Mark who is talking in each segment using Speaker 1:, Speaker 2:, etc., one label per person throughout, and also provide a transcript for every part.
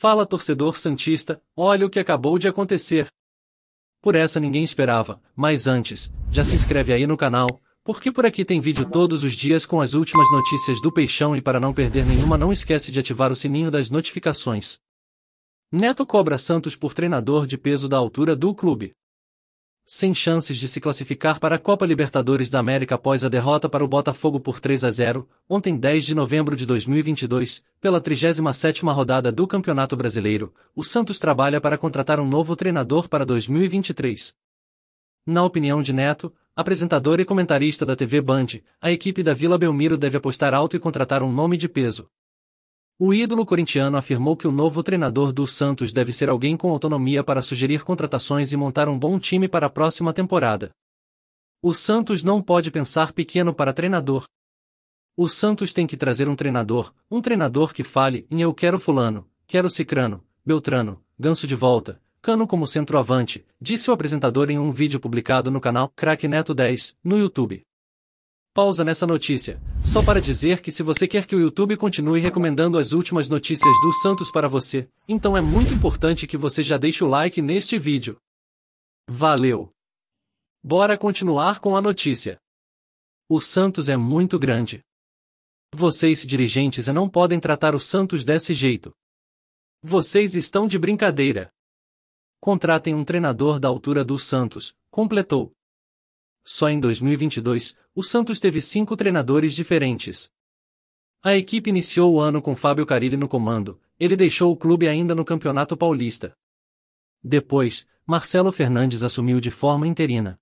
Speaker 1: Fala torcedor Santista, olha o que acabou de acontecer. Por essa ninguém esperava, mas antes, já se inscreve aí no canal, porque por aqui tem vídeo todos os dias com as últimas notícias do Peixão e para não perder nenhuma não esquece de ativar o sininho das notificações. Neto cobra Santos por treinador de peso da altura do clube sem chances de se classificar para a Copa Libertadores da América após a derrota para o Botafogo por 3 a 0, ontem 10 de novembro de 2022, pela 37ª rodada do Campeonato Brasileiro, o Santos trabalha para contratar um novo treinador para 2023. Na opinião de Neto, apresentador e comentarista da TV Band, a equipe da Vila Belmiro deve apostar alto e contratar um nome de peso. O ídolo corintiano afirmou que o novo treinador do Santos deve ser alguém com autonomia para sugerir contratações e montar um bom time para a próxima temporada. O Santos não pode pensar pequeno para treinador. O Santos tem que trazer um treinador, um treinador que fale em eu quero fulano, quero cicrano, beltrano, ganso de volta, cano como centroavante, disse o apresentador em um vídeo publicado no canal Crack Neto 10, no YouTube. Pausa nessa notícia, só para dizer que se você quer que o YouTube continue recomendando as últimas notícias do Santos para você, então é muito importante que você já deixe o like neste vídeo. Valeu! Bora continuar com a notícia. O Santos é muito grande. Vocês dirigentes não podem tratar o Santos desse jeito. Vocês estão de brincadeira. Contratem um treinador da altura do Santos, completou. Só em 2022, o Santos teve cinco treinadores diferentes. A equipe iniciou o ano com Fábio Carilli no comando, ele deixou o clube ainda no Campeonato Paulista. Depois, Marcelo Fernandes assumiu de forma interina.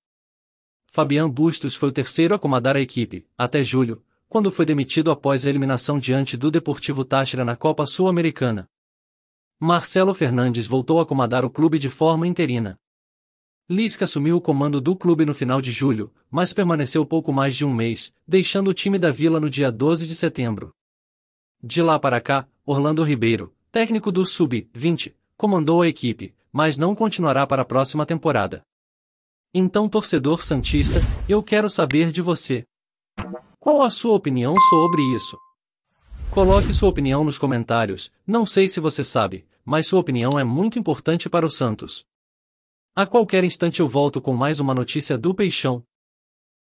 Speaker 1: Fabian Bustos foi o terceiro a comandar a equipe, até julho, quando foi demitido após a eliminação diante do Deportivo Táchira na Copa Sul-Americana. Marcelo Fernandes voltou a comandar o clube de forma interina. Lisca assumiu o comando do clube no final de julho, mas permaneceu pouco mais de um mês, deixando o time da Vila no dia 12 de setembro. De lá para cá, Orlando Ribeiro, técnico do Sub-20, comandou a equipe, mas não continuará para a próxima temporada. Então, torcedor Santista, eu quero saber de você. Qual a sua opinião sobre isso? Coloque sua opinião nos comentários, não sei se você sabe, mas sua opinião é muito importante para o Santos. A qualquer instante eu volto com mais uma notícia do Peixão,